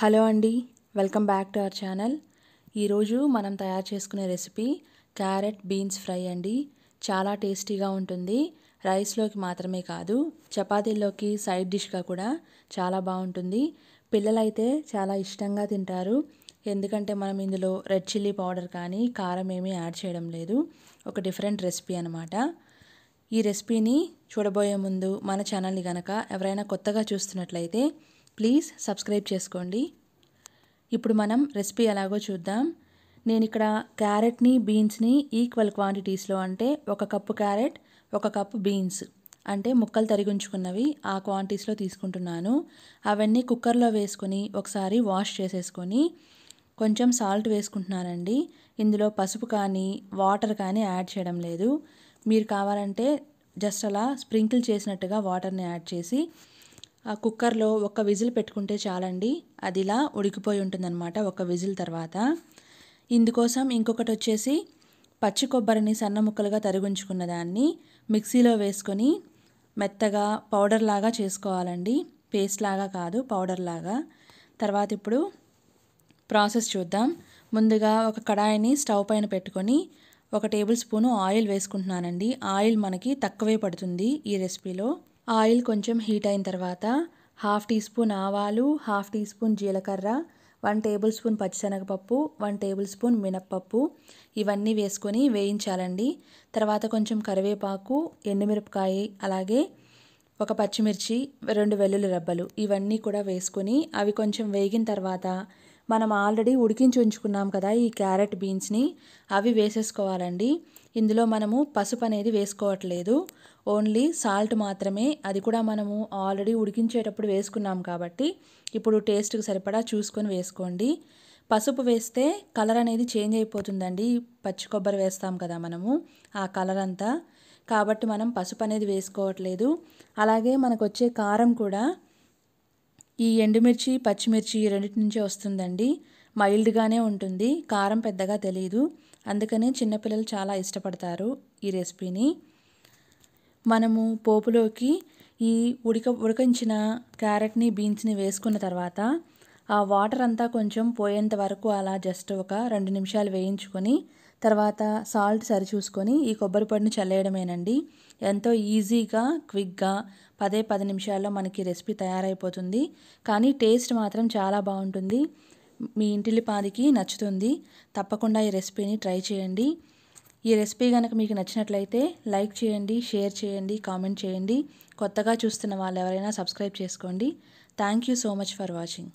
hello అండి welcome back to our channel ఈరోజు మనం తయారు చేసుకునే రెసిపీ క్యారెట్ బీన్స్ ఫ్రై అండి చాలా టేస్టీగా ఉంటుంది రైస్లోకి మాత్రమే కాదు చపాతీల్లోకి సైడ్ డిష్గా కూడా చాలా బాగుంటుంది పిల్లలైతే చాలా ఇష్టంగా తింటారు ఎందుకంటే మనం ఇందులో రెడ్ చిల్లీ పౌడర్ కానీ కారం ఏమీ యాడ్ చేయడం లేదు ఒక డిఫరెంట్ రెసిపీ అనమాట ఈ రెసిపీని చూడబోయే ముందు మన ఛానల్ని కనుక ఎవరైనా కొత్తగా చూస్తున్నట్లయితే ప్లీజ్ సబ్స్క్రైబ్ చేసుకోండి ఇప్పుడు మనం రెసిపీ ఎలాగో చూద్దాం నేను ఇక్కడ క్యారెట్ని బీన్స్ని ఈక్వల్ క్వాంటిటీస్లో అంటే ఒక కప్పు క్యారెట్ ఒక కప్పు బీన్స్ అంటే ముక్కలు తరిగించుకున్నవి ఆ క్వాంటిటీస్లో తీసుకుంటున్నాను అవన్నీ కుక్కర్లో వేసుకొని ఒకసారి వాష్ చేసేసుకొని కొంచెం సాల్ట్ వేసుకుంటున్నానండి ఇందులో పసుపు కానీ వాటర్ కానీ యాడ్ చేయడం లేదు మీరు కావాలంటే జస్ట్ అలా స్ప్రింకిల్ చేసినట్టుగా వాటర్ని యాడ్ చేసి ఆ కుక్కర్లో ఒక విజిల్ పెట్టుకుంటే చాలండి అదిలా ఉడికిపోయి ఉంటుందన్నమాట ఒక విజిల్ తర్వాత ఇందుకోసం ఇంకొకటి వచ్చేసి పచ్చి కొబ్బరిని సన్న ముక్కలుగా తరిగించుకున్న దాన్ని మిక్సీలో వేసుకొని మెత్తగా పౌడర్ లాగా చేసుకోవాలండి పేస్ట్ లాగా కాదు పౌడర్ లాగా తర్వాత ఇప్పుడు ప్రాసెస్ చూద్దాం ముందుగా ఒక కడాయిని స్టవ్ పైన పెట్టుకొని ఒక టేబుల్ స్పూను ఆయిల్ వేసుకుంటున్నానండి ఆయిల్ మనకి తక్కువే పడుతుంది ఈ రెసిపీలో ఆయిల్ కొంచెం హీట్ అయిన తర్వాత హాఫ్ టీ స్పూన్ ఆవాలు హాఫ్ టీ స్పూన్ జీలకర్ర వన్ టేబుల్ స్పూన్ పచ్చిశనగపప్పు వన్ టేబుల్ స్పూన్ మినప్పప్పు ఇవన్నీ వేసుకొని వేయించాలండి తర్వాత కొంచెం కరివేపాకు ఎండుమిరపకాయ అలాగే ఒక పచ్చిమిర్చి రెండు వెల్లుల్లి రబ్బలు ఇవన్నీ కూడా వేసుకొని అవి కొంచెం వేగిన తర్వాత మనం ఆల్రెడీ ఉడికించి ఉంచుకున్నాం కదా ఈ క్యారెట్ బీన్స్ని అవి వేసేసుకోవాలండి ఇందులో మనము పసుపు అనేది వేసుకోవట్లేదు ఓన్లీ సాల్ట్ మాత్రమే అది కూడా మనము ఆల్రెడీ ఉడికించేటప్పుడు వేసుకున్నాం కాబట్టి ఇప్పుడు టేస్ట్కి సరిపడా చూసుకొని వేసుకోండి పసుపు వేస్తే కలర్ అనేది చేంజ్ అయిపోతుందండి పచ్చి కొబ్బరి వేస్తాం కదా మనము ఆ కలర్ అంతా కాబట్టి మనం పసుపు అనేది వేసుకోవట్లేదు అలాగే మనకు వచ్చే కారం కూడా ఈ ఎండుమిర్చి పచ్చిమిర్చి రెండింటి నుంచే వస్తుందండి మైల్డ్గానే ఉంటుంది కారం పెద్దగా తెలియదు అందుకనే చిన్నపిల్లలు చాలా ఇష్టపడతారు ఈ రెసిపీని మనము పోపులోకి ఈ ఉడక ఉడకించిన క్యారెట్ని బీన్స్ని వేసుకున్న తర్వాత ఆ వాటర్ అంతా కొంచెం పోయేంత వరకు అలా జస్ట్ ఒక రెండు నిమిషాలు వేయించుకొని తర్వాత సాల్ట్ సరిచూసుకొని ఈ కొబ్బరి పొడిని చల్లేయడమేనండి ఎంతో ఈజీగా క్విక్గా పదే పది నిమిషాల్లో మనకి రెసిపీ తయారైపోతుంది కానీ టేస్ట్ మాత్రం చాలా బాగుంటుంది మీ ఇంటిలిపాదికి నచ్చుతుంది తప్పకుండా ఈ రెసిపీని ట్రై చేయండి ఈ రెసిపీ కనుక మీకు నచ్చినట్లయితే లైక్ చేయండి షేర్ చేయండి కామెంట్ చేయండి కొత్తగా చూస్తున్న వాళ్ళు ఎవరైనా సబ్స్క్రైబ్ చేసుకోండి thank you so much for watching